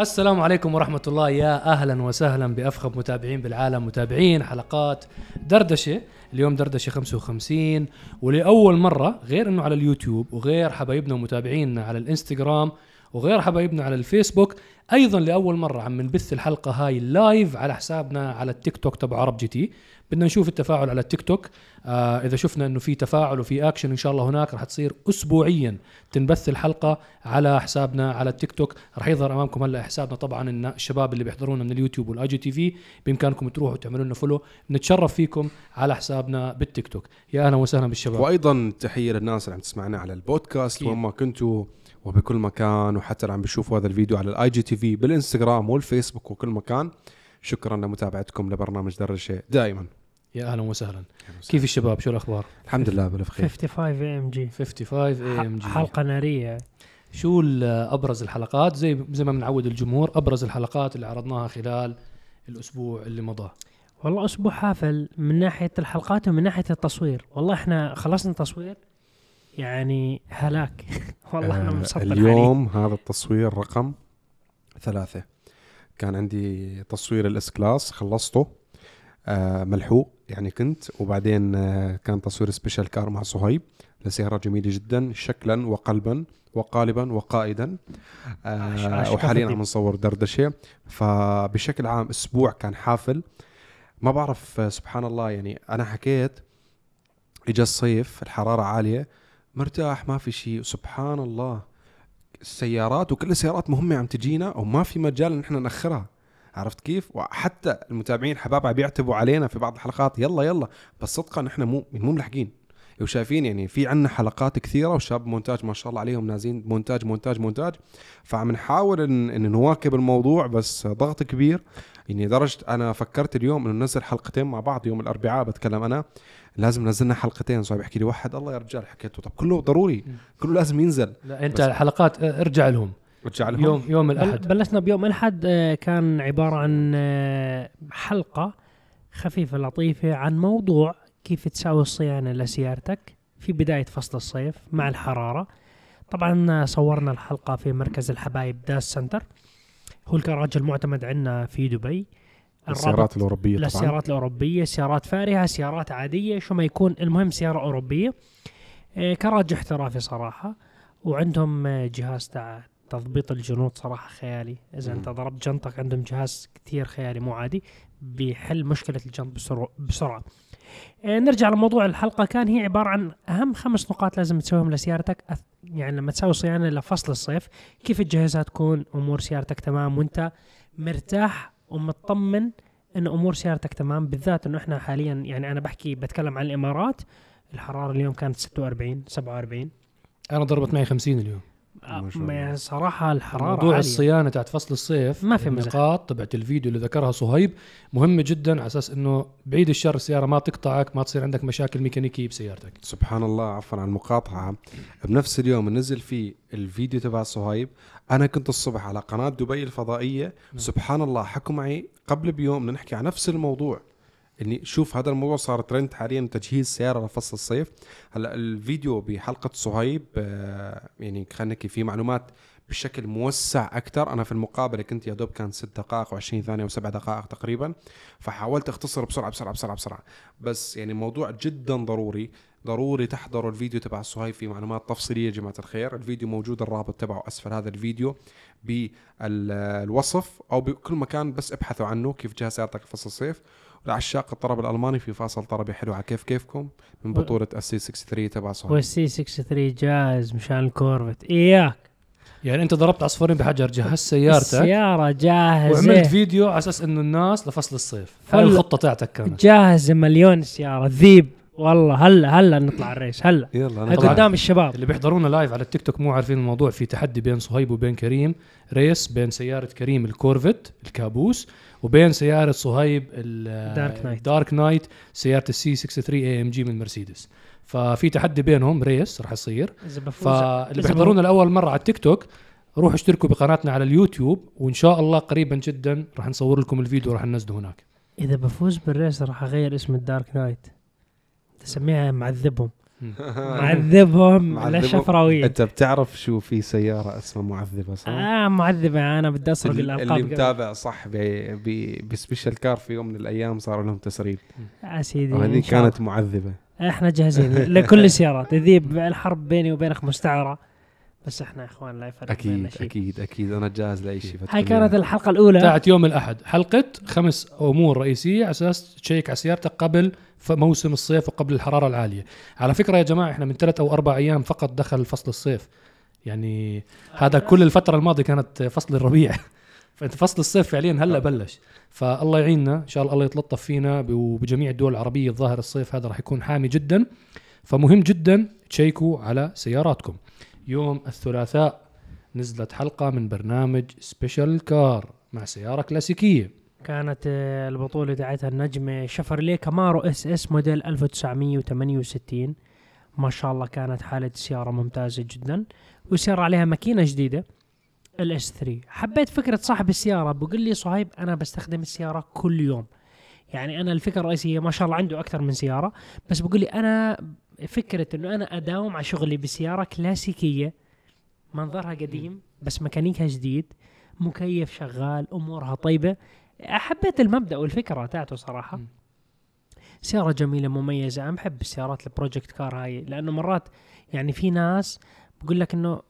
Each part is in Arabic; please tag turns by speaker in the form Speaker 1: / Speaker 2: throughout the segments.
Speaker 1: السلام عليكم ورحمة الله يا أهلا وسهلا بأفخم متابعين بالعالم متابعين حلقات دردشة اليوم دردشة 55 ولأول مرة غير أنه على اليوتيوب وغير حبايبنا ومتابعينا على الإنستغرام وغير حبايبنا على الفيسبوك ايضا لاول مره عم نبث الحلقه هاي لايف على حسابنا على التيك توك تبع عرب جي تي بدنا نشوف التفاعل على التيك توك آه اذا شفنا انه في تفاعل وفي اكشن ان شاء الله هناك رح تصير اسبوعيا تنبث الحلقه على حسابنا على التيك توك رح يظهر امامكم هلا حسابنا طبعا الشباب اللي بيحضرونا من اليوتيوب والاي جي تي في بامكانكم تروحوا تعملوا لنا فولو بنتشرف فيكم على حسابنا بالتيك توك يا اهلا وسهلا بالشباب
Speaker 2: وايضا تحيه للناس اللي عم تسمعنا على البودكاست وين ما كنتوا وبكل مكان وحتى اللي عم بيشوفوا هذا الفيديو على الاي جي تي في بالانستغرام والفيسبوك وكل مكان شكرا لمتابعتكم لبرنامج درجه دائما
Speaker 1: يا اهلا وسهلا كيف الشباب شو الاخبار الحمد لله بالف خير
Speaker 3: 55 اي ام جي 55
Speaker 1: اي ام جي حلقه ناريه شو ابرز الحلقات زي زي ما بنعود الجمهور ابرز الحلقات اللي عرضناها خلال الاسبوع اللي مضى
Speaker 3: والله اسبوع حافل من ناحيه الحلقات ومن ناحيه التصوير والله احنا خلصنا تصوير يعني هلاك والله انا آه، مسطر اليوم
Speaker 2: حالي. هذا التصوير رقم ثلاثة كان عندي تصوير الاس كلاس خلصته آه ملحوق يعني كنت وبعدين آه كان تصوير سبيشال كار مع صهيب لسيارة جميلة جدا شكلا وقلبا وقالبا وقائدا آه وحاليا عم نصور دردشة فبشكل عام اسبوع كان حافل ما بعرف آه، سبحان الله يعني انا حكيت اجى الصيف الحرارة عالية مرتاح ما في شيء سبحان الله السيارات وكل السيارات مهمه عم تجينا وما في مجال ان احنا ناخرها عرفت كيف؟ وحتى المتابعين حبابها عم بيعتبوا علينا في بعض الحلقات يلا يلا بس صدقا نحن مو مو ملحقين وشايفين يعني في عندنا حلقات كثيره وشاب مونتاج ما شاء الله عليهم نازلين مونتاج مونتاج مونتاج فعم نحاول ان, إن نواكب الموضوع بس ضغط كبير يعني لدرجه انا فكرت اليوم انه ننزل حلقتين مع بعض يوم الاربعاء بتكلم انا لازم نزلنا حلقتين صاحبي يحكي لي واحد الله يا رجال حكيته طب كله ضروري كله لازم ينزل لا انت الحلقات آه، ارجع لهم ارجع لهم يوم يوم الاحد
Speaker 3: بلشنا بيوم الاحد آه، كان عباره عن آه، حلقه خفيفه لطيفه عن موضوع كيف تساوي الصيانة لسيارتك في بداية فصل الصيف مع الحرارة طبعا صورنا الحلقة في مركز الحبايب داس سنتر هو الكراج المعتمد عندنا في دبي السيارات الأوروبية طبعا السيارات الأوروبية سيارات فارهة سيارات عادية شو ما يكون المهم سيارة أوروبية آه، كراج احترافي صراحة وعندهم آه، جهاز تاع تضبيط الجنود صراحة خيالي إذا أنت ضربت جنطك عندهم جهاز كثير خيالي مو عادي بيحل مشكلة الجنط بسرعة, بسرعة. آه، نرجع لموضوع الحلقه كان هي عباره عن اهم خمس نقاط لازم تسويهم لسيارتك يعني لما تسوي صيانه لفصل الصيف كيف تجهزها تكون امور سيارتك تمام وانت مرتاح ومطمن ان امور سيارتك تمام بالذات انه احنا حاليا يعني انا بحكي بتكلم عن الامارات الحراره اليوم كانت 46 47
Speaker 1: انا ضربت معي 50 اليوم
Speaker 3: ما صراحه الحراره موضوع عالية.
Speaker 1: الصيانه تاعت فصل الصيف ما في نقاط تبعت الفيديو اللي ذكرها صهيب مهمه جدا على اساس انه بعيد الشر السياره ما تقطعك ما تصير عندك مشاكل ميكانيكيه بسيارتك
Speaker 2: سبحان الله عفوا عن المقاطعه بنفس اليوم نزل فيه الفيديو تبع صهيب انا كنت الصبح على قناه دبي الفضائيه نعم. سبحان الله حكوا معي قبل بيوم نحكي عن نفس الموضوع اني شوف هذا الموضوع صار ترند حاليا تجهيز سياره لفصل الصيف هلا الفيديو بحلقه صهيب آه، يعني خلينا نحكي في معلومات بشكل موسع اكثر انا في المقابله كنت يا دوب كان 6 دقائق و20 ثانيه و7 دقائق تقريبا فحاولت اختصر بسرعه بسرعه بسرعه بسرعه بس يعني موضوع جدا ضروري ضروري تحضروا الفيديو تبع صهيب في معلومات تفصيليه يا جماعه الخير الفيديو موجود الرابط تبعه اسفل هذا الفيديو بالوصف او بكل مكان بس ابحثوا عنه كيف جهاز سيارتك فصل الصيف لعشاق الطرب الالماني في فاصل طربي حلو على كيف كيفكم من بطوله السي 63 تبع سوني
Speaker 3: والسي 63 جاهز مشان الكورفت اياك
Speaker 2: يعني انت ضربت عصفورين بحجر جهزت سيارتك
Speaker 3: السياره جاهزه وعملت
Speaker 1: فيديو على اساس انه الناس لفصل الصيف هاي الخطه تاعتك كانت
Speaker 3: جاهزه مليون سياره ذيب والله هلا هلا نطلع الريس هلا يلا أنا قدام الشباب
Speaker 1: اللي بيحضرونا لايف على التيك توك مو عارفين الموضوع في تحدي بين صهيب وبين كريم ريس بين سياره كريم الكورفت الكابوس وبين سياره صهيب الدارك نايت دارك نايت سياره السي 63 اي ام جي من مرسيدس ففي تحدي بينهم ريس راح يصير
Speaker 3: فاللي بيحضرونا
Speaker 1: لاول مره على التيك توك روحوا اشتركوا بقناتنا على اليوتيوب وان شاء الله قريبا جدا راح نصور لكم الفيديو راح ننزله هناك
Speaker 3: اذا بفوز بالريس راح اغير اسم الدارك نايت تسميها معذبهم معذبهم على الشفراوية
Speaker 2: انت بتعرف شو في سياره اسمها معذبه صح؟ اه معذبه انا بدي اسرق الالقاب اللي متابع صح بسبيشال كار في يوم من الايام صار لهم تسريب يا آه، سيدي وهذه كانت معذبه احنا جاهزين لكل
Speaker 3: السيارات تذيب الحرب بيني وبينك مستعره بس احنا يا اخوان لا يفرق
Speaker 2: اكيد اكيد اكيد انا جاهز لاي شيء هاي
Speaker 3: كانت الحلقه الاولى بتاعت يوم
Speaker 1: الاحد حلقه خمس امور رئيسيه على اساس تشيك على سيارتك قبل موسم الصيف وقبل الحراره العاليه على فكره يا جماعه احنا من ثلاث او اربع ايام فقط دخل فصل الصيف يعني هذا كل الفتره الماضيه كانت فصل الربيع فانت فصل الصيف فعليا هلا بلش فالله يعيننا ان شاء الله الله يتلطف فينا وبجميع الدول العربيه الظاهر الصيف هذا راح يكون حامي جدا فمهم جدا تشيكوا على سياراتكم يوم الثلاثاء نزلت حلقة من برنامج سبيشال كار مع سيارة كلاسيكية
Speaker 3: كانت آه، البطولة تاعتها النجمة شفرلي كامارو اس اس موديل 1968 ما شاء الله كانت حالة السيارة ممتازة جدا وسيارة عليها ماكينة جديدة الاس 3 حبيت فكرة صاحب السيارة بقول لي صهيب انا بستخدم السيارة كل يوم يعني انا الفكرة الرئيسية ما شاء الله عنده اكثر من سيارة بس بقول لي انا فكره انه انا اداوم على شغلي بسياره كلاسيكيه منظرها قديم بس ميكانيكها جديد مكيف شغال امورها طيبه حبيت المبدا والفكره تاعته صراحه سياره جميله مميزه انا بحب السيارات البروجكت كار هاي لانه مرات يعني في ناس بقول لك انه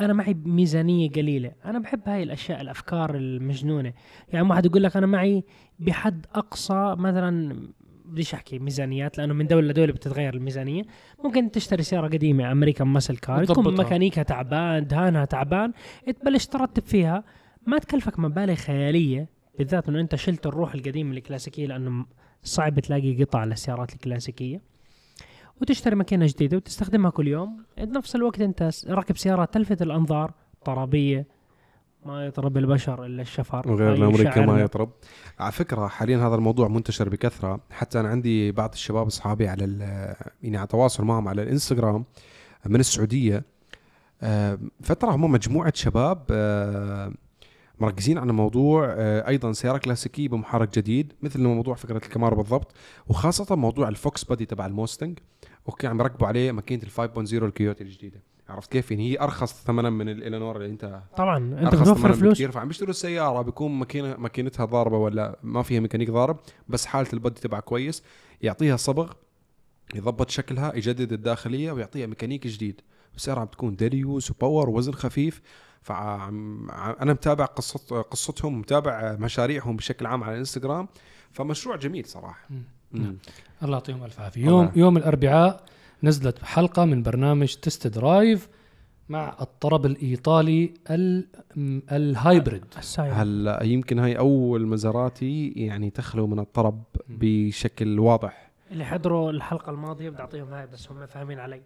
Speaker 3: انا معي ميزانيه قليله انا بحب هاي الاشياء الافكار المجنونه يعني واحد يقول لك انا معي بحد اقصى مثلا بديش احكي ميزانيات لانه من دوله لدوله بتتغير الميزانيه ممكن تشتري سياره قديمه امريكان ماسل كار تكون ميكانيكها تعبان دهانها تعبان تبلش ترتب فيها ما تكلفك مبالغ خياليه بالذات انه انت شلت الروح القديمه الكلاسيكيه لانه صعب تلاقي قطع للسيارات الكلاسيكيه وتشتري ماكينه جديده وتستخدمها كل يوم بنفس الوقت انت راكب سياره تلفت الانظار طرابيه ما يطرب البشر الا الشفر
Speaker 2: وغيرنا امريكا ما يطرب على فكره حاليا هذا الموضوع منتشر بكثره حتى انا عندي بعض الشباب اصحابي على يعني على تواصل معهم على الانستغرام من السعوديه آه، فتره هم مجموعه شباب آه، مركزين على موضوع آه، ايضا سياره كلاسيكيه بمحرك جديد مثل موضوع فكره الكمارة بالضبط وخاصه موضوع الفوكس بادي تبع الموستنج اوكي عم يركبوا عليه ماكينه ال 5.0 الكيوتي الجديده عرفت كيف؟ يعني هي ارخص ثمنا من الالينور اللي انت طبعا انت بتوفر فلوس فعم بيشتروا السياره بيكون ماكينه ماكينتها ضاربه ولا ما فيها ميكانيك ضارب بس حاله البدي تبعها كويس يعطيها صبغ يضبط شكلها يجدد الداخليه ويعطيها ميكانيك جديد السياره عم تكون ديليوس وباور وزن خفيف فعم انا متابع قصه قصتهم متابع مشاريعهم بشكل عام على الانستغرام فمشروع جميل صراحه مم. مم. نعم.
Speaker 1: الله يعطيهم الف عافيه يوم يوم الاربعاء نزلت حلقة من برنامج تست درايف مع الطرب الايطالي الهايبريد
Speaker 2: هلا يمكن هاي اول مزاراتي يعني تخلو من الطرب بشكل واضح
Speaker 3: اللي حضروا الحلقه الماضيه بدي اعطيهم هاي بس هم فاهمين علي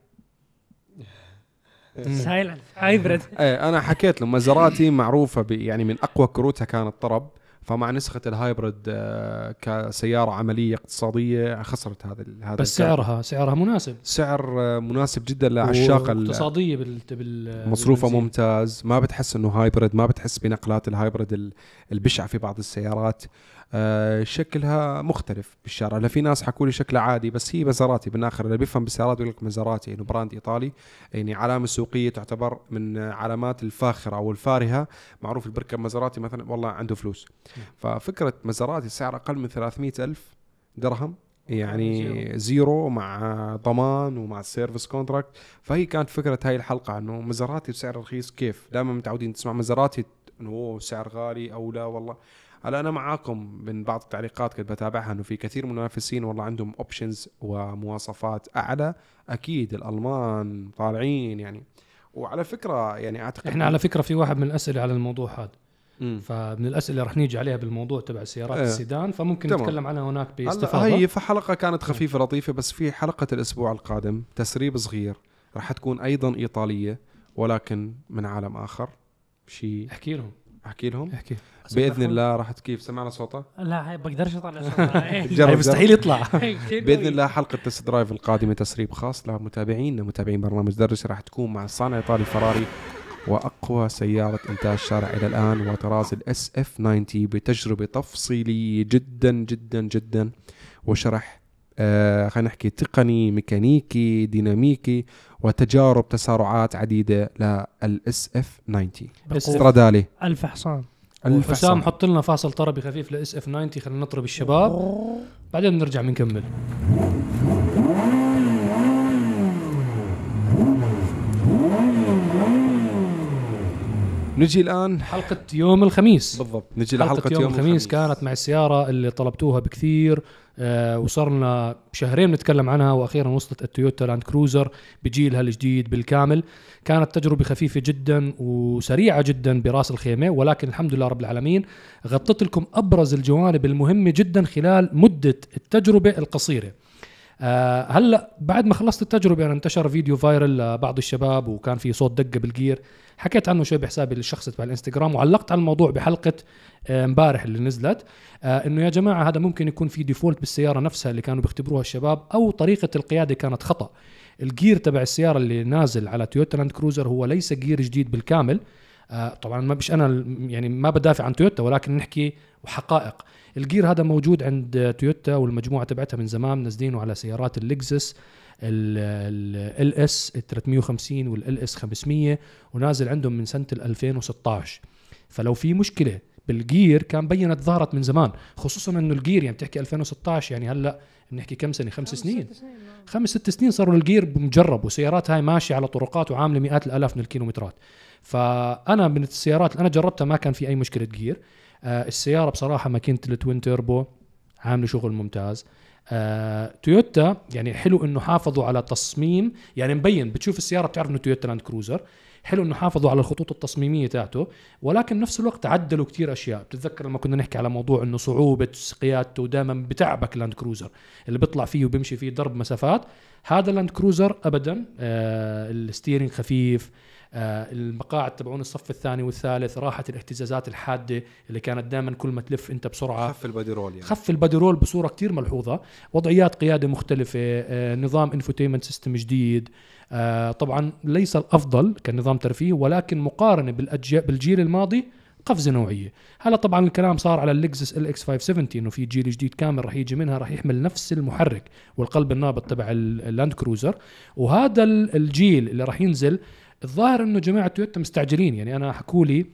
Speaker 3: سايلنت هايبريد
Speaker 2: ايه انا حكيت لهم مزاراتي معروفه يعني من اقوى كروتها كان الطرب فمع نسخه الهايبرد آه، كسياره عمليه اقتصاديه خسرت هذا هذا بس سعرها
Speaker 1: سعرها مناسب سعر آه، مناسب جدا لعشاق الاقتصاديه بال مصروفه
Speaker 2: ممتاز ما بتحس انه هايبرد ما بتحس بنقلات الهايبرد البشعه في بعض السيارات آه، شكلها مختلف بالشارع هلا في ناس حكوا لي شكلها عادي بس هي مزاراتي بالاخر اللي بيفهم بالسيارات يقول لك مزاراتي انه يعني براند ايطالي يعني علامه سوقيه تعتبر من علامات الفاخره او الفارهه معروف البركة مزاراتي مثلا والله عنده فلوس ففكره مزاراتي سعر اقل من 300 الف درهم يعني زيرو مع ضمان ومع سيرفيس كونتراكت فهي كانت فكره هاي الحلقه انه مزاراتي بسعر رخيص كيف دائما متعودين تسمع مزاراتي انه اوه سعر غالي او لا والله هلا انا معاكم من بعض التعليقات كنت بتابعها انه في كثير من المنافسين والله عندهم اوبشنز ومواصفات اعلى اكيد الالمان طالعين يعني وعلى فكره يعني اعتقد احنا على
Speaker 1: فكره في واحد من الاسئله على الموضوع هذا فمن الاسئله رح نيجي عليها بالموضوع تبع سيارات إيه. السيدان فممكن تمام. نتكلم عنها هناك باستفاضه هي فحلقه كانت إيه.
Speaker 2: خفيفه لطيفه بس في حلقه الاسبوع القادم تسريب صغير رح تكون ايضا ايطاليه ولكن من عالم اخر شيء احكي لهم احكي لهم احكي باذن الله راح كيف سمعنا صوته لا بقدرش اطلع صوته مستحيل يطلع باذن الله حلقه تست درايف القادمه تسريب خاص لمتابعينا متابعين برنامج درش راح تكون مع صانع ايطالي فراري واقوى سياره انتاج شارع الى الان وطراز الاس اف 90 بتجربه تفصيليه جدا جدا جدا وشرح آه، خلينا نحكي تقني ميكانيكي ديناميكي وتجارب تسارعات عديده للاس اف 90 استرادالي الف حصان الف حصان
Speaker 1: حط لنا فاصل طربي خفيف لاس اف 90 خلينا نطرب الشباب بعدين نرجع بنكمل نجي الان حلقه يوم الخميس بالضبط
Speaker 2: نجي لحلقه حلقة يوم, يوم الخميس
Speaker 1: كانت مع السياره اللي طلبتوها بكثير آه وصرنا شهرين نتكلم عنها واخيرا وصلت التويوتا لاند كروزر بجيلها الجديد بالكامل كانت تجربه خفيفه جدا وسريعه جدا براس الخيمه ولكن الحمد لله رب العالمين غطت لكم ابرز الجوانب المهمه جدا خلال مده التجربه القصيره آه، هلا بعد ما خلصت التجربه انا انتشر فيديو فايرل لبعض الشباب وكان في صوت دقه بالجير حكيت عنه شوي بحسابي الشخصي تبع الانستغرام وعلقت على الموضوع بحلقه آه، امبارح اللي نزلت آه، انه يا جماعه هذا ممكن يكون في ديفولت بالسياره نفسها اللي كانوا بيختبروها الشباب او طريقه القياده كانت خطا الجير تبع السياره اللي نازل على تويوتا لاند كروزر هو ليس جير جديد بالكامل آه، طبعا ما بش انا يعني ما بدافع عن تويوتا ولكن نحكي وحقائق الجير هذا موجود عند تويوتا والمجموعه تبعتها من زمان منزلينه على سيارات اللكزس ال اس 350 ال اس 500 ونازل عندهم من سنه 2016 فلو في مشكله بالجير كان بينت ظهرت من زمان خصوصا انه الجير يعني بتحكي 2016 يعني هلا بنحكي كم سنه خمس سنين نعم. خمس ست سنين صاروا الجير مجرب وسيارات هاي ماشيه على طرقات وعامله مئات الالاف من الكيلومترات فانا من السيارات اللي انا جربتها ما كان في اي مشكله جير آه السياره بصراحه ماكينه التوين تيربو عامله شغل ممتاز آه، تويوتا يعني حلو انه حافظوا على تصميم يعني مبين بتشوف السياره بتعرف انه تويوتا لاند كروزر حلو انه حافظوا على الخطوط التصميميه تاعته ولكن بنفس الوقت عدلوا كثير اشياء بتتذكر لما كنا نحكي على موضوع انه صعوبه قيادته دائما بتعبك لاند كروزر اللي بيطلع فيه وبيمشي فيه ضرب مسافات هذا لاند كروزر ابدا آه الستيرنج خفيف آه المقاعد تبعون الصف الثاني والثالث راحت الاهتزازات الحاده اللي كانت دائما كل ما تلف انت بسرعه خف البادي رول يعني خف البادي رول بصوره كثير ملحوظه وضعيات قياده مختلفه آه نظام انفوتيمنت سيستم جديد آه، طبعا ليس الافضل كنظام ترفيه ولكن مقارنه بالاجيال بالجيل الماضي قفزه نوعيه هلا طبعا الكلام صار على اللكزس ال اكس 570 انه في جيل جديد كامل رح يجي منها رح يحمل نفس المحرك والقلب النابض تبع اللاند كروزر وهذا الجيل اللي رح ينزل الظاهر انه جماعه تويوتا مستعجلين يعني انا حكوا لي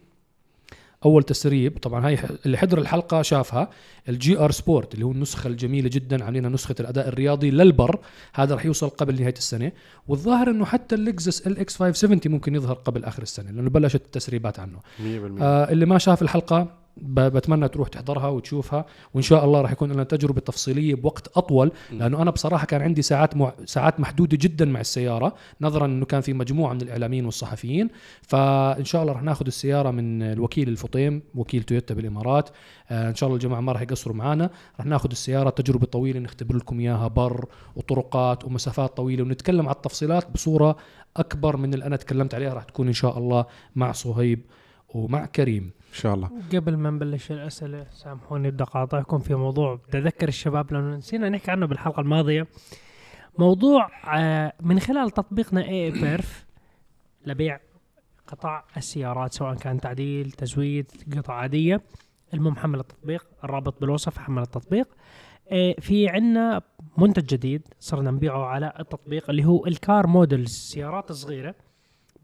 Speaker 1: اول تسريب طبعا هاي اللي حضر الحلقه شافها الجي ار سبورت اللي هو النسخه الجميله جدا عاملينها نسخه الاداء الرياضي للبر هذا رح يوصل قبل نهايه السنه والظاهر انه حتى اللكزس ال اكس 570 ممكن يظهر قبل اخر السنه لانه بلشت التسريبات عنه 100% آه اللي ما شاف الحلقه بتمنى تروح تحضرها وتشوفها وان شاء الله راح يكون لنا تجربه تفصيليه بوقت اطول لانه انا بصراحه كان عندي ساعات مع ساعات محدوده جدا مع السياره نظرا انه كان في مجموعه من الاعلاميين والصحفيين فان شاء الله راح ناخذ السياره من الوكيل الفطيم وكيل تويوتا بالامارات آه ان شاء الله الجماعه ما راح يقصروا معنا راح ناخذ السياره تجربه طويله نختبر لكم اياها بر وطرقات ومسافات طويله ونتكلم على التفصيلات بصوره اكبر من اللي انا تكلمت عليها راح تكون ان شاء الله مع صهيب ومع كريم ان شاء الله
Speaker 3: قبل ما نبلش الاسئله سامحوني بدي اقاطعكم في موضوع تذكر الشباب لانه نسينا نحكي عنه بالحلقه الماضيه موضوع آه، من خلال تطبيقنا اي بيرف لبيع قطع السيارات سواء كان تعديل تزويد قطع عاديه المهم حمل التطبيق الرابط بالوصف حمل التطبيق آه، في عندنا منتج جديد صرنا نبيعه على التطبيق اللي هو الكار مودلز سيارات صغيره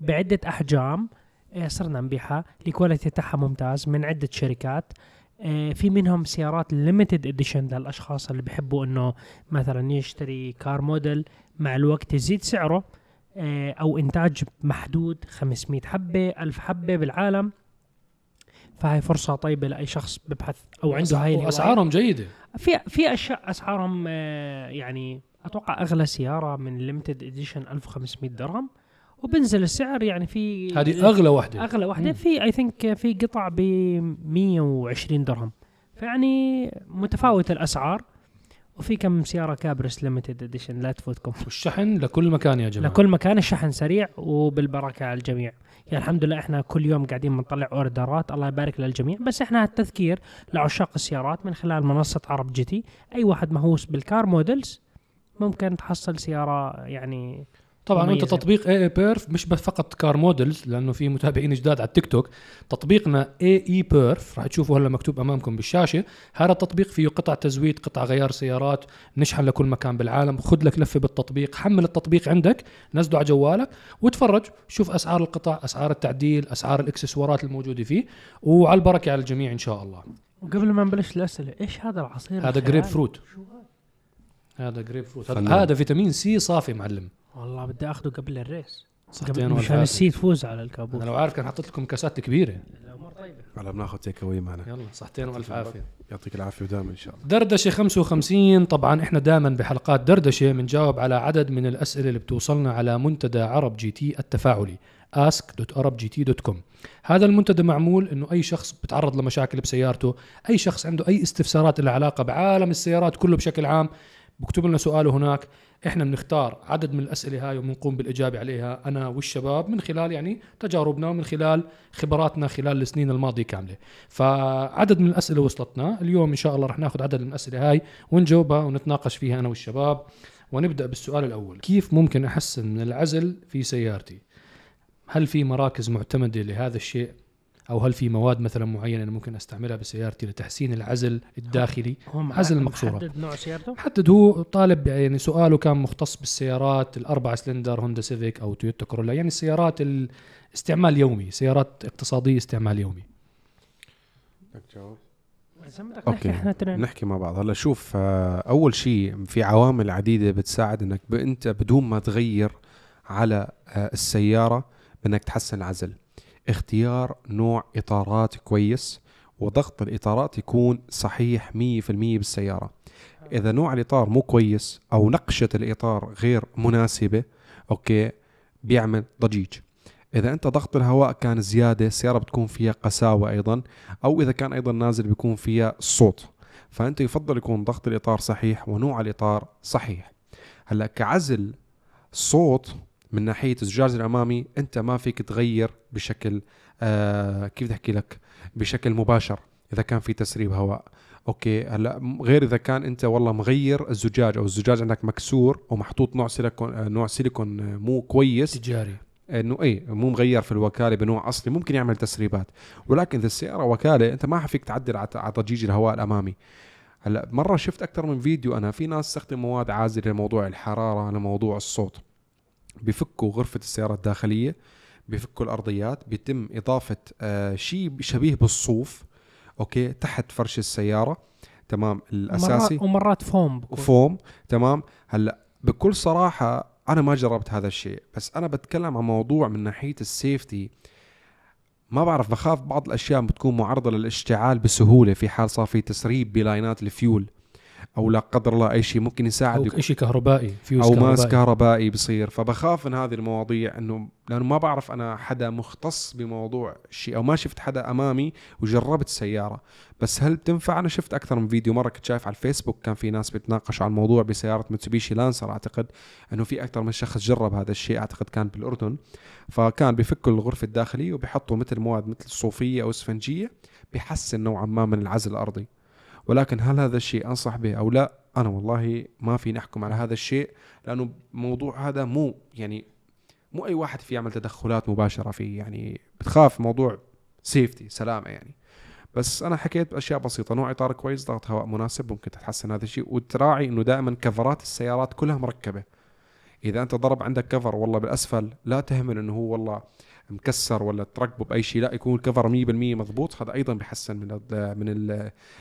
Speaker 3: بعده احجام إيه، صرنا نبيعها الكواليتي تاعها ممتاز من عده شركات إيه، في منهم سيارات ليمتد اديشن للاشخاص اللي بحبوا انه مثلا يشتري كار موديل مع الوقت يزيد سعره إيه، او انتاج محدود 500 حبه 1000 حبه بالعالم فهي فرصة طيبة لأي شخص ببحث أو عنده هاي الهواية أسعارهم جيدة في في أشياء أسعارهم يعني أتوقع أغلى سيارة من ليمتد إديشن 1500 درهم وبنزل السعر يعني في هذه اغلى واحده اغلى واحده في اي ثينك في قطع ب 120 درهم فيعني متفاوت الاسعار وفي كم سياره كابرس ليمتد اديشن لا تفوتكم والشحن لكل مكان يا جماعه لكل مكان الشحن سريع وبالبركه على الجميع يعني الحمد لله احنا كل يوم قاعدين بنطلع اوردرات الله يبارك للجميع بس احنا التذكير لعشاق السيارات من خلال منصه عرب جتي اي واحد مهووس بالكار مودلز ممكن تحصل سياره يعني طبعا مميزة. وانت
Speaker 1: تطبيق اي اي بيرف مش بس فقط كار مودلز لانه في متابعين جداد على التيك توك تطبيقنا اي اي بيرف راح تشوفوا هلا مكتوب امامكم بالشاشه هذا التطبيق فيه قطع تزويد قطع غيار سيارات نشحن لكل مكان بالعالم خذ لك لفه بالتطبيق حمل التطبيق عندك نزله على جوالك وتفرج شوف اسعار القطع اسعار التعديل اسعار الاكسسوارات الموجوده فيه وعلى البركه على الجميع ان شاء
Speaker 3: الله وقبل ما نبلش الاسئله ايش هذا العصير هذا جريب فروت شو هذا هذا جريب فروت هذا,
Speaker 1: فيتامين سي صافي معلم
Speaker 3: والله بدي اخذه قبل الريس صحتين مشان السي تفوز على الكابوس
Speaker 1: انا لو عارف كان حطيت لكم كاسات كبيره الامور طيبه هلا بناخذ تيك اواي معنا يلا صحتين والف عافيه يعطيك العافيه ودائما ان شاء الله دردشه 55 طبعا احنا دائما بحلقات دردشه بنجاوب على عدد من الاسئله اللي بتوصلنا على منتدى عرب جي تي التفاعلي ask.arabgt.com هذا المنتدى معمول انه اي شخص بتعرض لمشاكل بسيارته اي شخص عنده اي استفسارات لها علاقه بعالم السيارات كله بشكل عام بكتب لنا سؤاله هناك احنا بنختار عدد من الاسئله هاي وبنقوم بالاجابه عليها انا والشباب من خلال يعني تجاربنا ومن خلال خبراتنا خلال السنين الماضيه كامله فعدد من الاسئله وصلتنا اليوم ان شاء الله رح ناخذ عدد من الاسئله هاي ونجاوبها ونتناقش فيها انا والشباب ونبدا بالسؤال الاول كيف ممكن احسن من العزل في سيارتي هل في مراكز معتمده لهذا الشيء او هل في مواد مثلا معينه انا ممكن استعملها بسيارتي لتحسين العزل الداخلي عزل المقصوره محدد نوع سيارته حدد هو طالب يعني سؤاله كان مختص بالسيارات الاربع سلندر هوندا سيفيك او تويوتا كورولا يعني السيارات استعمال يومي سيارات اقتصاديه استعمال يومي
Speaker 3: بدك تجاوب
Speaker 2: اوكي احنا نحكي مع بعض هلا شوف آه، اول شيء في عوامل عديده بتساعد انك انت بدون ما تغير على آه، السياره بانك تحسن العزل اختيار نوع اطارات كويس وضغط الاطارات يكون صحيح 100% بالسياره اذا نوع الاطار مو كويس او نقشه الاطار غير مناسبه اوكي بيعمل ضجيج اذا انت ضغط الهواء كان زياده السياره بتكون فيها قساوه ايضا او اذا كان ايضا نازل بيكون فيها صوت فانت يفضل يكون ضغط الاطار صحيح ونوع الاطار صحيح هلا كعزل صوت من ناحيه الزجاج الامامي انت ما فيك تغير بشكل آه كيف بدي احكي لك بشكل مباشر اذا كان في تسريب هواء اوكي هلا غير اذا كان انت والله مغير الزجاج او الزجاج عندك مكسور ومحطوط نوع سيليكون آه، نوع سيليكون آه، مو كويس تجاري آه، انه اي مو مغير في الوكاله بنوع اصلي ممكن يعمل تسريبات ولكن اذا السياره وكاله انت ما فيك تعدل على ضجيج الهواء الامامي هلا مره شفت اكثر من فيديو انا في ناس تستخدم مواد عازله لموضوع الحراره لموضوع الصوت بفكوا غرفه السياره الداخليه بفكوا الارضيات بيتم اضافه آه، شيء شبيه بالصوف اوكي تحت فرش السياره تمام الاساسي مرات ومرات فوم بكل. فوم تمام هلا بكل صراحه انا ما جربت هذا الشيء بس انا بتكلم عن موضوع من ناحيه السيفتي ما بعرف بخاف بعض الاشياء بتكون معرضه للاشتعال بسهوله في حال صار في تسريب بلاينات الفيول او لا قدر الله اي شيء ممكن يساعد او شيء كهربائي فيوز او ماس كهربائي بصير فبخاف من هذه المواضيع انه لانه ما بعرف انا حدا مختص بموضوع الشيء او ما شفت حدا امامي وجربت سياره بس هل بتنفع انا شفت اكثر من فيديو مره كنت شايف على الفيسبوك كان في ناس بتناقشوا على الموضوع بسياره متسوبيشي لانسر اعتقد انه في اكثر من شخص جرب هذا الشيء اعتقد كان بالاردن فكان بفكوا الغرفه الداخليه وبيحطوا مثل مواد مثل الصوفيه او اسفنجيه بحسن نوعا ما من العزل الارضي ولكن هل هذا الشيء انصح به او لا انا والله ما في نحكم على هذا الشيء لانه الموضوع هذا مو يعني مو اي واحد في يعمل تدخلات مباشره فيه يعني بتخاف موضوع سيفتي سلامه يعني بس انا حكيت باشياء بسيطه نوع اطار كويس ضغط هواء مناسب ممكن تتحسن هذا الشيء وتراعي انه دائما كفرات السيارات كلها مركبه اذا انت ضرب عندك كفر والله بالاسفل لا تهمل انه هو والله مكسر ولا تركبه باي شيء لا يكون الكفر 100% مضبوط هذا ايضا بحسن من من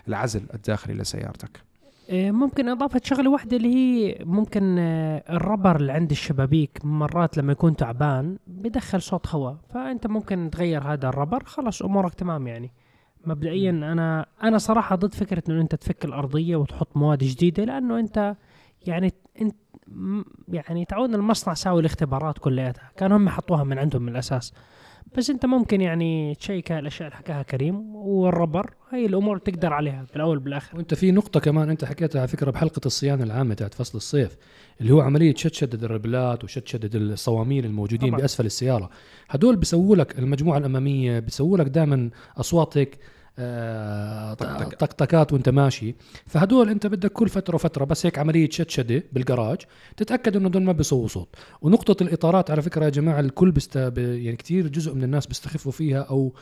Speaker 2: العزل الداخلي لسيارتك
Speaker 3: آه، ممكن إضافة شغلة واحدة اللي هي ممكن آه، الربر اللي عند الشبابيك مرات لما يكون تعبان بدخل صوت هواء فأنت ممكن تغير هذا الربر خلاص أمورك تمام يعني مبدئيا أنا أنا صراحة ضد فكرة إنه أنت تفك الأرضية وتحط مواد جديدة لأنه أنت يعني أنت يعني تعود المصنع ساوي الاختبارات كلياتها كان هم حطوها من عندهم من الاساس بس انت ممكن يعني تشيك الاشياء اللي حكاها كريم والربر هاي الامور تقدر عليها
Speaker 1: بالاول بالاخر وانت في نقطه كمان انت حكيتها على فكره بحلقه الصيانه العامه تاعت فصل الصيف اللي هو عمليه شد شدد الربلات وشد شدد الصواميل الموجودين طبعا. باسفل السياره هدول بيسووا لك المجموعه الاماميه بيسووا لك دائما اصوات هيك آه، طقطقات وانت ماشي فهدول انت بدك كل فتره وفتره بس هيك عمليه شتشده بالجراج تتاكد انه دول ما بيسووا صوت ونقطه الاطارات على فكره يا جماعه الكل بست يعني كثير جزء من الناس بيستخفوا فيها او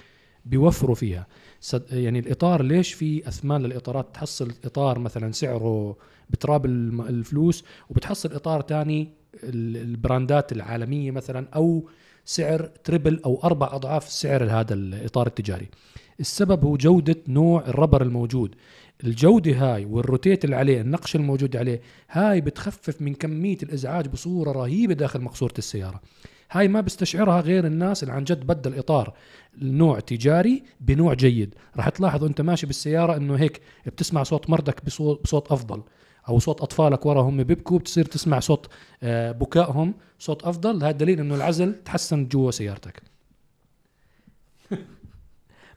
Speaker 1: بيوفروا فيها يعني الاطار ليش في اثمان للاطارات تحصل اطار مثلا سعره بتراب الفلوس وبتحصل اطار تاني البراندات العالميه مثلا او سعر تريبل او اربع اضعاف سعر هذا الاطار التجاري السبب هو جودة نوع الربر الموجود الجودة هاي والروتيت اللي عليه النقش الموجود عليه هاي بتخفف من كمية الإزعاج بصورة رهيبة داخل مقصورة السيارة هاي ما بستشعرها غير الناس اللي عن جد بدل اطار نوع تجاري بنوع جيد راح تلاحظ انت ماشي بالسياره انه هيك بتسمع صوت مردك بصوت, بصوت افضل او صوت اطفالك ورا هم بيبكوا بتصير تسمع صوت آه، بكائهم صوت افضل هذا دليل انه العزل تحسن جوا سيارتك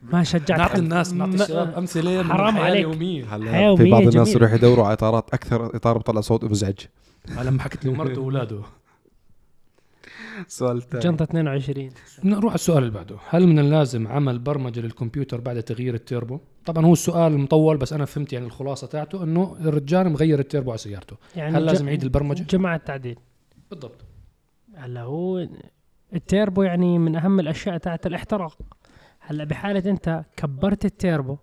Speaker 3: ما شجعت نعطي الناس نعطي الشباب امثله حرام عليك يوميه
Speaker 1: هلا في بعض الناس
Speaker 2: يروح يدوروا على اطارات اكثر اطار بطلع صوت مزعج
Speaker 1: لما حكت له مرته واولاده سؤال ثاني جنطة
Speaker 3: 22
Speaker 1: نروح على السؤال اللي بعده هل من اللازم عمل برمجة للكمبيوتر بعد تغيير التيربو؟ طبعا هو السؤال مطول بس انا فهمت يعني الخلاصة تاعته انه الرجال مغير التيربو على سيارته يعني هل لازم يعيد البرمجة؟
Speaker 3: جمع التعديل بالضبط هلا هو التيربو يعني من اهم الاشياء تاعت الاحتراق هلا بحاله انت كبرت التيربو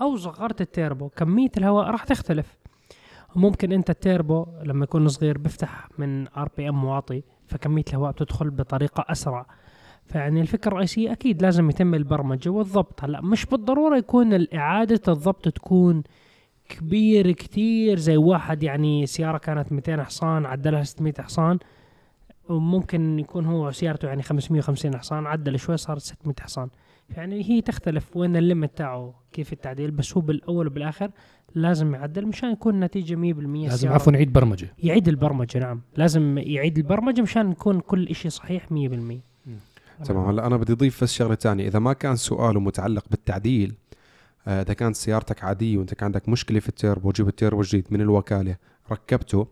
Speaker 3: او صغرت التيربو كميه الهواء راح تختلف ممكن انت التيربو لما يكون صغير بيفتح من ار بي ام واطي فكميه الهواء بتدخل بطريقه اسرع فيعني الفكرة الرئيسية أكيد لازم يتم البرمجة والضبط هلا مش بالضرورة يكون إعادة الضبط تكون كبير كتير زي واحد يعني سيارة كانت 200 حصان عدلها 600 حصان وممكن يكون هو سيارته يعني 550 حصان عدل شوي صارت 600 حصان يعني هي تختلف وين الليمت تاعه كيف التعديل بس هو بالاول وبالاخر لازم يعدل مشان يكون النتيجه 100% لازم عفوا يعيد برمجه يعيد البرمجه نعم لازم يعيد البرمجه مشان يكون كل شيء صحيح 100%
Speaker 2: تمام هلا انا بدي اضيف بس شغله ثانيه اذا ما كان سؤاله متعلق بالتعديل آه، اذا كانت سيارتك عاديه وانت كان عندك مشكله في التيربو جبت التيربو جديد من الوكاله ركبته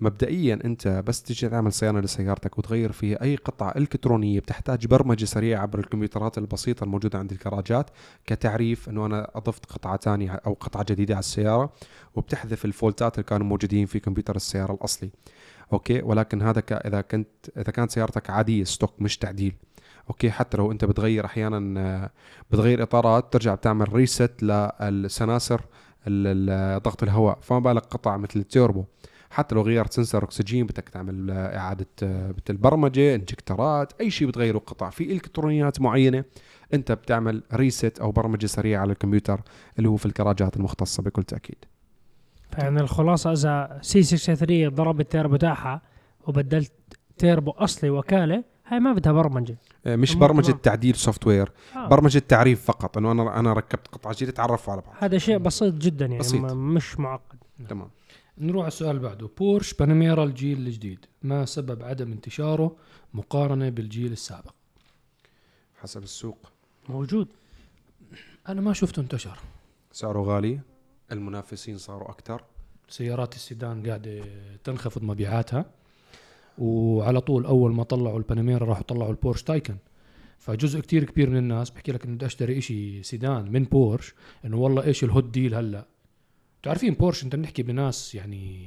Speaker 2: مبدئيا انت بس تيجي تعمل صيانه لسيارتك وتغير فيها اي قطعه الكترونيه بتحتاج برمجه سريعه عبر الكمبيوترات البسيطه الموجوده عند الكراجات كتعريف انه انا اضفت قطعه ثانيه او قطعه جديده على السياره وبتحذف الفولتات اللي كانوا موجودين في كمبيوتر السياره الاصلي اوكي ولكن هذا ك... اذا كنت اذا كانت سيارتك عاديه ستوك مش تعديل اوكي حتى لو انت بتغير احيانا بتغير اطارات ترجع بتعمل ريست للسناسر ضغط الهواء فما بالك قطع مثل التوربو حتى لو غيرت سنسر اكسجين بدك تعمل آه، اعاده آه، البرمجه انجكترات اي شيء بتغيره قطع في الكترونيات معينه انت بتعمل ريست او برمجه سريعه على الكمبيوتر اللي هو في الكراجات المختصه بكل تاكيد
Speaker 3: يعني الخلاصه اذا سي 63 ضرب التيربو تاعها وبدلت تيربو اصلي وكاله هاي ما بدها برمجه
Speaker 2: آه، مش برمجه تعديل سوفت وير آه. برمجه تعريف فقط انه انا انا ركبت قطعه جديده تعرفوا على بعض
Speaker 3: هذا شيء بسيط جدا يعني بسيط. مش معقد تمام نروح على السؤال بعده
Speaker 2: بورش بانميرا
Speaker 1: الجيل الجديد ما سبب عدم انتشاره مقارنة بالجيل السابق
Speaker 2: حسب السوق
Speaker 1: موجود أنا ما شفته انتشر
Speaker 2: سعره غالي المنافسين صاروا أكثر سيارات السيدان قاعدة تنخفض
Speaker 1: مبيعاتها وعلى طول أول ما طلعوا البانميرا راحوا طلعوا البورش تايكن فجزء كتير كبير من الناس بحكي لك انه بدي اشتري شيء سيدان من بورش انه والله ايش الهوت ديل هلا تعرفين بورش انت بنحكي بناس يعني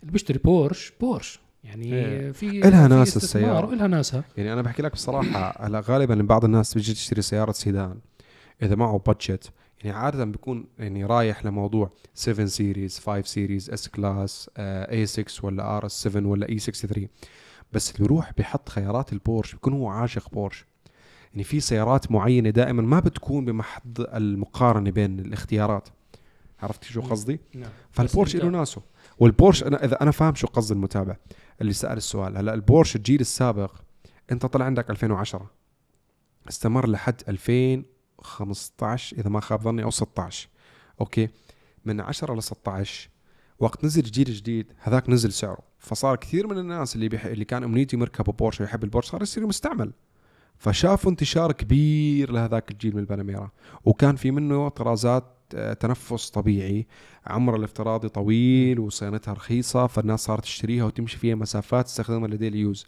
Speaker 1: اللي بيشتري بورش بورش يعني إيه. في الها ناس السيارة الها ناسها
Speaker 2: يعني انا بحكي لك بصراحة هلا غالبا بعض الناس بيجي تشتري سيارة سيدان اذا معه بادجت يعني عادة بيكون يعني رايح لموضوع 7 سيريز 5 سيريز اس كلاس اي 6 ولا ار اس 7 ولا اي e 63 بس اللي بيروح بيحط خيارات البورش بيكون هو عاشق بورش يعني في سيارات معينة دائما ما بتكون بمحض المقارنة بين الاختيارات عرفت شو قصدي؟ نعم فالبورش له ناسه والبورش انا اذا انا فاهم شو قصد المتابع اللي سال السؤال هلا البورش الجيل السابق انت طلع عندك 2010 استمر لحد 2015 اذا ما خاب ظني او 16 اوكي من 10 ل 16 وقت نزل الجيل الجديد هذاك نزل سعره فصار كثير من الناس اللي بيح... اللي كان امنيته مركبه بورش ويحب البورش صار يصير مستعمل فشافوا انتشار كبير لهذاك الجيل من الباناميرا وكان في منه طرازات تنفس طبيعي عمرها الافتراضي طويل وصيانتها رخيصة فالناس صارت تشتريها وتمشي فيها مسافات تستخدمها لدي اليوز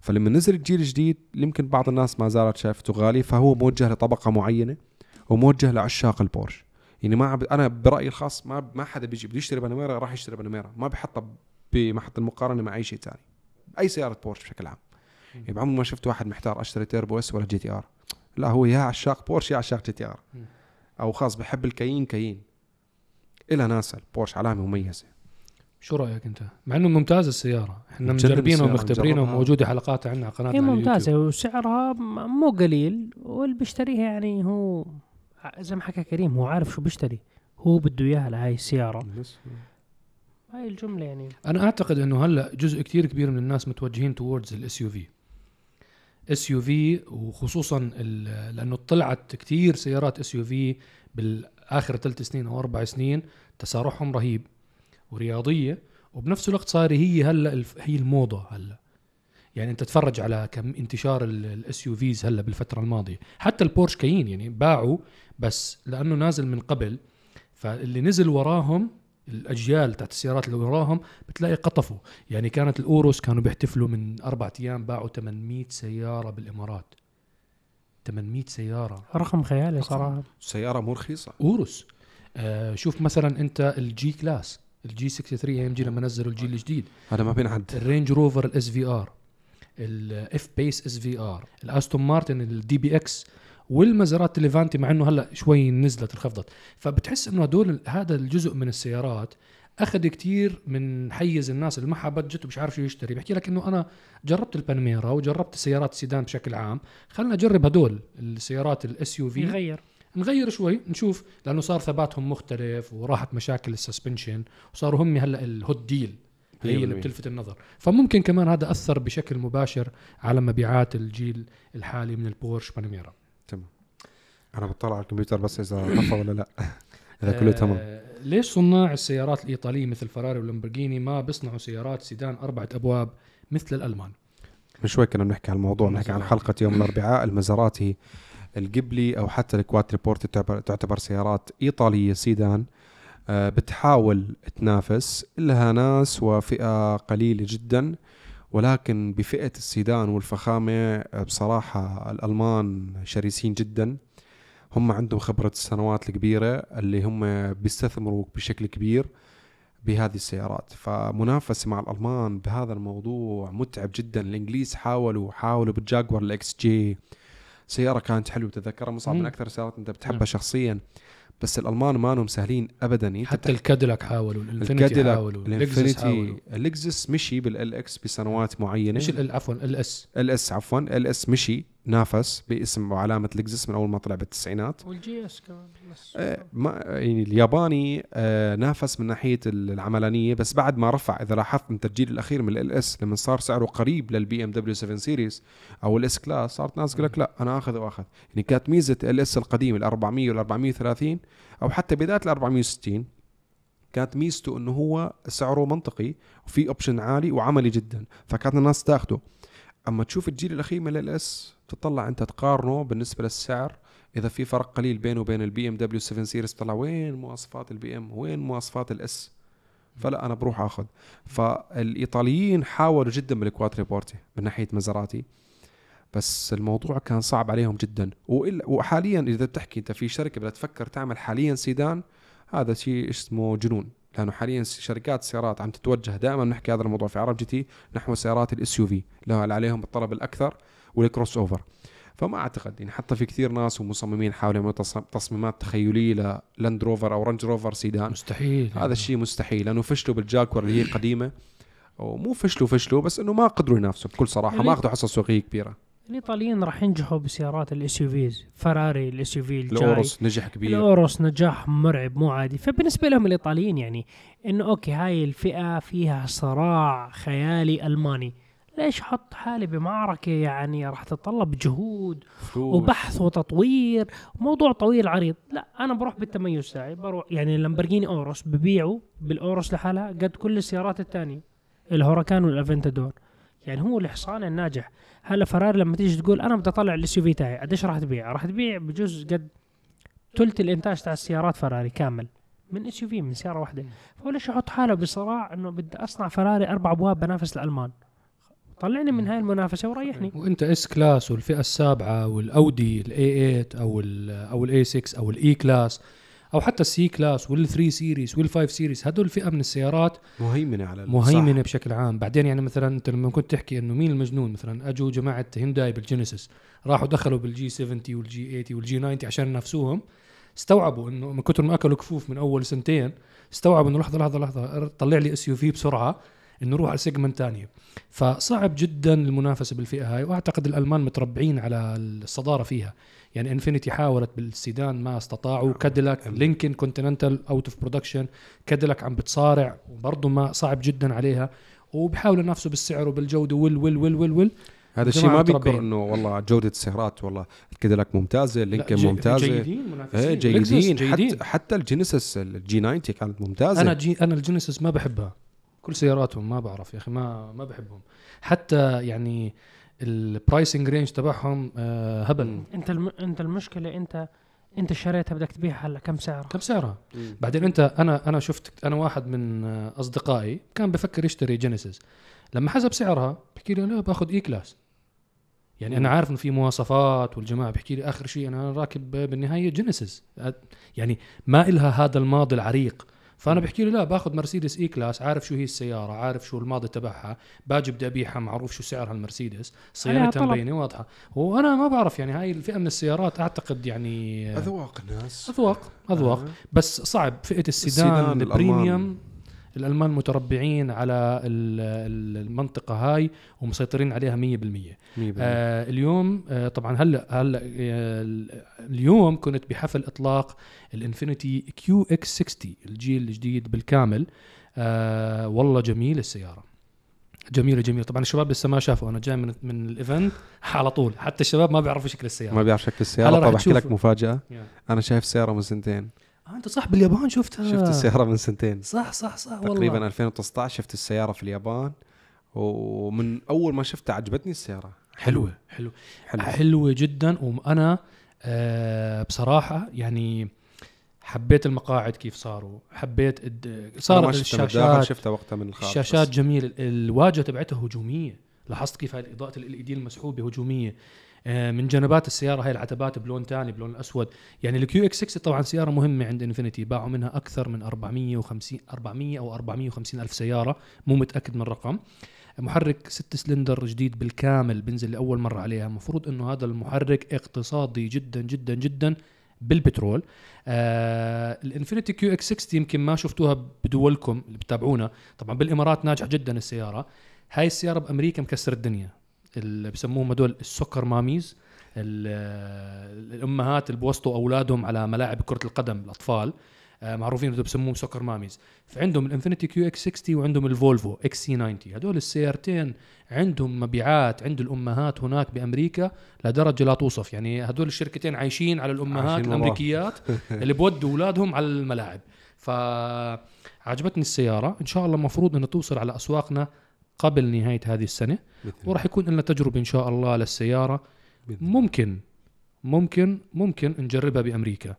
Speaker 2: فلما نزل الجيل الجديد يمكن بعض الناس ما زالت شايفته غالي فهو موجه لطبقة معينة وموجه لعشاق البورش يعني ما عب... انا برايي الخاص ما ما حدا بيجي بده يشتري بنميره راح يشتري بنميره ما بحطها بمحط المقارنه مع اي شيء ثاني اي سياره بورش بشكل عام يعني بعمر ما شفت واحد محتار اشتري تيربو اس ولا جي تي ار لا هو يا عشاق بورش يا عشاق جي تي ار او خاص بحب الكيين كيين الها ناسا البورش علامه مميزه شو رايك انت؟ مع انه
Speaker 1: ممتازه السياره، احنا مجربينها ومختبرينها وموجوده
Speaker 2: حلقاتها عندنا على قناتنا هي ممتازه
Speaker 3: وسعرها مو قليل واللي بيشتريها يعني هو زي ما حكى كريم هو عارف شو بيشتري، هو بده اياها لهي السياره. هاي الجمله يعني انا اعتقد
Speaker 1: انه هلا جزء كثير كبير من الناس متوجهين توردز الاس يو في اس يو في وخصوصا لانه طلعت كثير سيارات اس يو في بالاخر ثلاث سنين او اربع سنين تسارعهم رهيب ورياضيه وبنفس الوقت صار هي هلا هي الموضه هلا يعني انت تتفرج على كم انتشار الاس يو فيز هلا بالفتره الماضيه حتى البورش كاين يعني باعوا بس لانه نازل من قبل فاللي نزل وراهم الاجيال تاعت السيارات اللي وراهم بتلاقي قطفوا يعني كانت الاوروس كانوا بيحتفلوا من اربع ايام باعوا 800 سياره بالامارات 800 سياره رقم خيالي صراحه سياره مو رخيصه اوروس آه شوف مثلا انت الجي كلاس الجي 63 ام جي لما نزلوا الجيل الجديد هذا ما بينعد الرينج روفر الاس في ار الاف بيس اس في ار الاستون مارتن الدي بي اكس والمزارات الليفانتي مع انه هلا شوي نزلت انخفضت فبتحس انه هدول هذا الجزء من السيارات اخذ كتير من حيز الناس اللي معها بادجت ومش عارف شو يشتري بحكي لك انه انا جربت البانميرا وجربت السيارات السيدان بشكل عام خلينا نجرب هدول السيارات الاس يو في نغير نغير شوي نشوف لانه صار ثباتهم مختلف وراحت مشاكل السسبنشن وصاروا هم هلا الهوت ديل هي أيوة، اللي أيوة. بتلفت النظر فممكن كمان هذا اثر بشكل مباشر على مبيعات الجيل الحالي من البورش بانميرا
Speaker 2: تمام انا بطلع على الكمبيوتر بس اذا طفى ولا لا آه، اذا كله تمام
Speaker 1: ليش صناع السيارات الايطاليه مثل فراري ولامبورجيني ما بيصنعوا سيارات سيدان اربعه ابواب مثل الالمان
Speaker 2: من شوي كنا بنحكي عن الموضوع بنحكي عن حلقه يوم الاربعاء المزاراتي القبلي او حتى الكواتري بورت تعتبر سيارات ايطاليه سيدان آه، بتحاول تنافس لها ناس وفئه قليله جدا ولكن بفئة السيدان والفخامة بصراحة الألمان شرسين جدا هم عندهم خبرة السنوات الكبيرة اللي هم بيستثمروا بشكل كبير بهذه السيارات فمنافسة مع الألمان بهذا الموضوع متعب جدا الإنجليز حاولوا حاولوا بالجاكور الإكس جي سياره كانت حلوه تتذكرها مصعب من اكثر السيارات انت بتحبها نعم. شخصيا بس الالمان ما لهم سهلين ابدا يعني حتى الكاديلاك حاولوا الانفينيتي حاولوا الانفينيتي الاكزس مشي بالال اكس بسنوات معينه مش عفوا ال اس ال اس عفوا ال اس مشي نافس باسم وعلامه لكزس من اول ما طلع بالتسعينات والجي اس كمان بس آه ما يعني الياباني آه نافس من ناحيه العملانيه بس بعد ما رفع اذا لاحظت من التسجيل الاخير من ال اس لما صار سعره قريب للبي ام دبليو 7 سيريز او الاس كلاس صارت ناس تقول لك لا انا اخذ واخذ يعني كانت ميزه ال اس القديم ال 400 وال 430 او حتى بدايه ال 460 كانت ميزته انه هو سعره منطقي وفي اوبشن عالي وعملي جدا فكانت الناس تاخده اما تشوف الجيل الاخير من ال اس تطلع انت تقارنه بالنسبه للسعر اذا في فرق قليل بينه وبين البي ام دبليو 7 سيريز طلع وين مواصفات البي ام وين مواصفات الاس فلا انا بروح اخذ فالايطاليين حاولوا جدا بالكواتري بورتي من ناحيه مزراتي بس الموضوع كان صعب عليهم جدا وحاليا اذا بتحكي انت في شركه بدها تفكر تعمل حاليا سيدان هذا شيء اسمه جنون لانه حاليا شركات السيارات عم تتوجه دائما بنحكي هذا الموضوع في عرب جي تي نحو سيارات الاس يو في اللي عليهم الطلب الاكثر والكروس اوفر فما اعتقد يعني حتى في كثير ناس ومصممين حاولوا يعملوا تصميمات تخيليه للاند روفر او رنج روفر سيدان مستحيل هذا الشيء مستحيل لانه فشلوا بالجاكور اللي هي قديمه ومو فشلوا فشلوا بس انه ما قدروا ينافسوا بكل صراحه ما يعني اخذوا حصه سوقيه كبيره
Speaker 3: الايطاليين راح ينجحوا بسيارات الاس يو فيز فراري الاس يو في الجاي الاورس نجح كبير الاورس نجاح مرعب مو عادي فبالنسبه لهم الايطاليين يعني انه اوكي هاي الفئه فيها صراع خيالي الماني ليش احط حالي بمعركه يعني راح تتطلب جهود فلوس. وبحث وتطوير موضوع طويل عريض لا انا بروح بالتميز تاعي بروح يعني اللامبرجيني اوروس ببيعوا بالاوروس لحالها قد كل السيارات الثانيه الهوراكان والافنتادور يعني هو الحصان الناجح هلا فرار لما تيجي تقول انا بدي اطلع الاس في تاعي قديش راح تبيع؟ راح تبيع بجوز قد ثلث الانتاج تاع السيارات فراري كامل من اس في من سياره واحده فهو ليش يحط حاله بصراع انه بدي اصنع فراري اربع ابواب بنافس الالمان طلعني من هاي المنافسه وريحني
Speaker 1: وانت اس كلاس والفئه السابعه والاودي الاي 8 او الـ او الاي 6 او الاي كلاس e او حتى السي كلاس والثري سيريز والفايف سيريز هدول فئه من السيارات مهيمنه على مهيمنه صح. بشكل عام بعدين يعني مثلا انت لما كنت تحكي انه مين المجنون مثلا اجوا جماعه هيونداي بالجينيسيس راحوا دخلوا بالجي 70 والجي 80 والجي 90 عشان ينافسوهم استوعبوا انه من كثر ما اكلوا كفوف من اول سنتين استوعبوا انه لحظه لحظه لحظه طلع لي اس يو في بسرعه انه نروح على سيجمنت ثانيه فصعب جدا المنافسه بالفئه هاي واعتقد الالمان متربعين على الصداره فيها يعني انفينيتي حاولت بالسيدان ما استطاعوا كاديلاك لينكن كونتيننتال اوت اوف برودكشن كاديلاك عم بتصارع وبرضه ما صعب جدا عليها وبيحاولوا ينافسوا بالسعر وبالجوده وال وال وال وال, وال هذا الشيء ما بينكر
Speaker 2: انه والله جوده السيارات والله الكاديلاك ممتازه لينكن ممتازه جيدين منافسين ايه جيدين, جيدين. حتى, حتى الجينيسيس الجي 90 كانت ممتازه انا جي
Speaker 1: انا الجينيسيس ما بحبها كل سياراتهم ما بعرف يا اخي ما ما بحبهم حتى يعني البرايسنج رينج تبعهم آه، هبل
Speaker 3: انت الم... انت المشكله انت انت شريتها بدك تبيعها هلا كم سعرها؟ كم سعرها؟
Speaker 1: بعدين انت انا انا شفت انا واحد من اصدقائي كان بفكر يشتري جينيسيس لما حسب سعرها بحكي لي لا باخذ اي كلاس يعني انا عارف انه في مواصفات والجماعه بحكي لي اخر شيء انا راكب بالنهايه جينيسيس يعني ما إلها هذا الماضي العريق فانا بحكي له لا باخذ مرسيدس اي e كلاس عارف شو هي السياره عارف شو الماضي تبعها باجي بدي ابيعها معروف شو سعرها المرسيدس صيانتها مبينه واضحه وانا ما بعرف يعني هاي الفئه من السيارات اعتقد يعني اذواق ناس اذواق اذواق آه. بس صعب فئه السيدان, السيدان البريميوم الالمان متربعين على المنطقه هاي ومسيطرين عليها 100%, 100%. آه اليوم آه طبعا هلا هلا آه، اليوم كنت بحفل اطلاق الانفينيتي كيو اكس 60 الجيل الجديد بالكامل آه والله جميل السياره جميله جميله طبعا الشباب لسه ما شافوا انا جاي من من الايفنت على طول حتى الشباب ما بيعرفوا شكل السياره ما بيعرف شكل السياره طب احكي لك مفاجاه yeah.
Speaker 2: انا شايف سياره من سنتين آه
Speaker 1: انت صح باليابان شفتها شفت السياره من سنتين صح صح صح تقريبا والله تقريبا
Speaker 2: 2019 شفت السياره في اليابان ومن اول ما شفتها عجبتني السياره حلوه حلوه حلوه, حلوة
Speaker 1: جدا وانا آه بصراحه يعني حبيت المقاعد كيف صاروا حبيت صارت الشاشات شفتها وقتها من الخارج الشاشات جميله جميل الواجهه تبعتها هجوميه لاحظت كيف هاي الاضاءه ال دي المسحوبه هجوميه آه، من جنبات السياره هاي العتبات بلون ثاني بلون اسود يعني الكيو اكس 6 طبعا سياره مهمه عند انفينيتي باعوا منها اكثر من 450 400 او 450 الف سياره مو متاكد من الرقم محرك 6 سلندر جديد بالكامل بنزل لاول مره عليها المفروض انه هذا المحرك اقتصادي جدا جدا جدا بالبترول آه الانفينيتي كيو اكس 6 يمكن ما شفتوها بدولكم اللي بتتابعونا طبعا بالامارات ناجحه جدا السياره هاي السياره بامريكا مكسر الدنيا اللي بسموهم هدول السكر ماميز الامهات اللي بوسطوا اولادهم على ملاعب كره القدم الاطفال آه، معروفين بسموهم سكر ماميز فعندهم الانفينيتي كيو اكس 60 وعندهم الفولفو اكس سي 90 هدول السيارتين عندهم مبيعات عند الامهات هناك بامريكا لدرجه لا توصف يعني هدول الشركتين عايشين على الامهات عايشين الامريكيات اللي بودوا اولادهم على الملاعب فعجبتني السياره ان شاء الله المفروض انها توصل على اسواقنا قبل نهايه هذه السنه وراح يكون لنا تجربه ان شاء الله للسياره ممكن ممكن ممكن نجربها بامريكا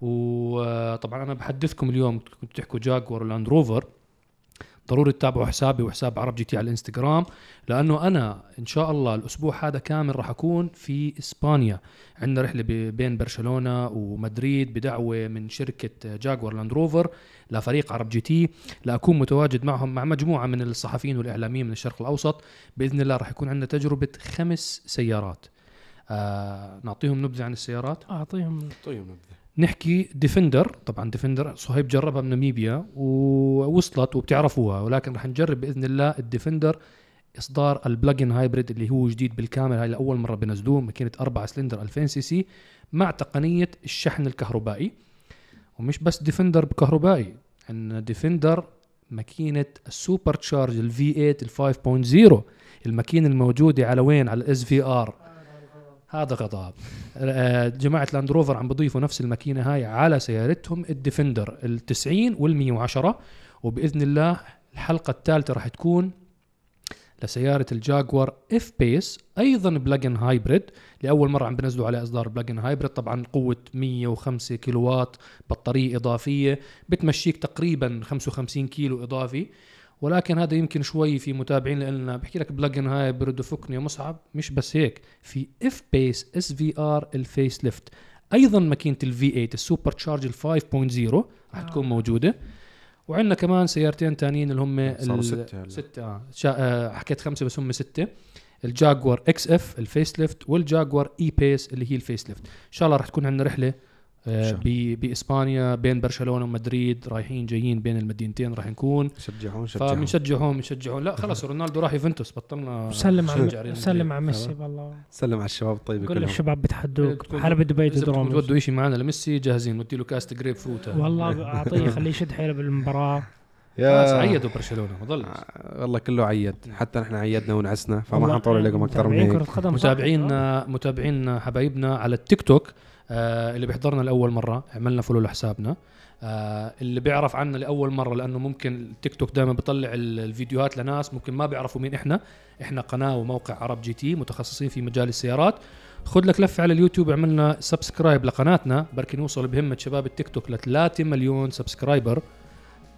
Speaker 1: وطبعا انا بحدثكم اليوم كنت تحكوا جاكور ولاند روفر ضروري تتابعوا حسابي وحساب عرب جي تي على الانستغرام لانه انا ان شاء الله الاسبوع هذا كامل راح اكون في اسبانيا عندنا رحله بين برشلونه ومدريد بدعوه من شركه جاكور لاند روفر لفريق عرب جي تي لاكون متواجد معهم مع مجموعه من الصحفيين والاعلاميين من الشرق الاوسط باذن الله راح يكون عندنا تجربه خمس سيارات آه نعطيهم نبذه عن السيارات
Speaker 3: اعطيهم اعطيهم نبذه
Speaker 1: نحكي ديفندر طبعا ديفندر صهيب جربها من ناميبيا ووصلت وبتعرفوها ولكن رح نجرب باذن الله الديفندر اصدار البلجن هايبريد اللي هو جديد بالكامل هاي لاول مره بنزلوه ماكينه 4 سلندر 2000 سي سي مع تقنيه الشحن الكهربائي ومش بس ديفندر بكهربائي عندنا ديفندر ماكينه السوبر تشارج الفي 8 ال 5.0 الماكينه الموجوده على وين على الاس في ار هذا غضب آه، جماعه لاند روفر عم بضيفوا نفس الماكينه هاي على سيارتهم الديفندر ال90 وال110 وباذن الله الحلقه الثالثه راح تكون لسيارة الجاكور اف بيس ايضا بلاجن هايبريد لاول مرة عم بنزلوا على اصدار بلاجن هايبريد طبعا قوة 105 وات بطارية اضافية بتمشيك تقريبا 55 كيلو اضافي ولكن هذا يمكن شوي في متابعين لنا بحكي لك بلجن هاي برد فكني مصعب مش بس هيك في اف بيس اس في ار الفيس ليفت ايضا ماكينه الفي 8 السوبر تشارج ال 5.0 راح تكون آه. موجوده وعندنا كمان سيارتين ثانيين اللي هم صاروا سته سته اه شا... آه، حكيت خمسه بس هم سته الجاكور اكس اف الفيس ليفت والجاكور اي e بيس اللي هي الفيس ليفت ان شاء الله راح تكون عندنا رحله باسبانيا بين برشلونه ومدريد رايحين جايين بين المدينتين راح نكون شجعون شجعون فبنشجعهم بنشجعهم لا خلاص رونالدو راح يوفنتوس بطلنا سلم على سلم على ميسي بالله سلم على الشباب الطيبين كل الشباب بتحدوك حلبة دبي تدرون بتودوا شيء معنا لميسي جاهزين ودي له كاست جريب فروت والله
Speaker 3: اعطيه خليه يشد حيله بالمباراه يا عيدوا
Speaker 2: برشلونه ما ظلت آه، والله كله عيد حتى نحن عيدنا ونعسنا فما حنطول عليكم اكثر من هيك
Speaker 1: متابعينا آه. متابعينا حبايبنا على التيك توك آه، اللي بيحضرنا لاول مره عملنا فولو لحسابنا اللي بيعرف عنا لاول مره لانه ممكن التيك توك دائما بيطلع الفيديوهات لناس ممكن ما بيعرفوا مين احنا احنا قناه وموقع عرب جي تي متخصصين في مجال السيارات خذ لك لفه على اليوتيوب عملنا سبسكرايب لقناتنا بركي نوصل بهمه شباب التيك توك ل 3 مليون سبسكرايبر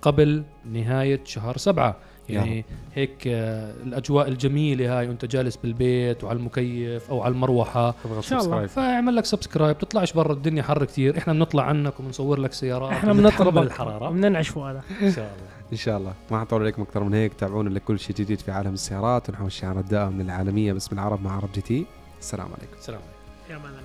Speaker 1: قبل نهاية شهر سبعة يعني يا. هيك آه، الاجواء الجميله هاي وانت جالس بالبيت وعلى المكيف او على المروحه ان شاء الله فاعمل لك سبسكرايب تطلعش برا الدنيا حر كثير احنا بنطلع عنك وبنصور لك سيارات احنا بنطلب
Speaker 3: الحراره بننعش فؤادك ان شاء الله
Speaker 2: ان شاء الله ما حطول عليكم اكثر من هيك تابعونا لكل شيء جديد في عالم السيارات ونحو الشعار الدائم للعالميه باسم العرب مع عرب جي تي السلام عليكم
Speaker 3: السلام عليكم يا ملك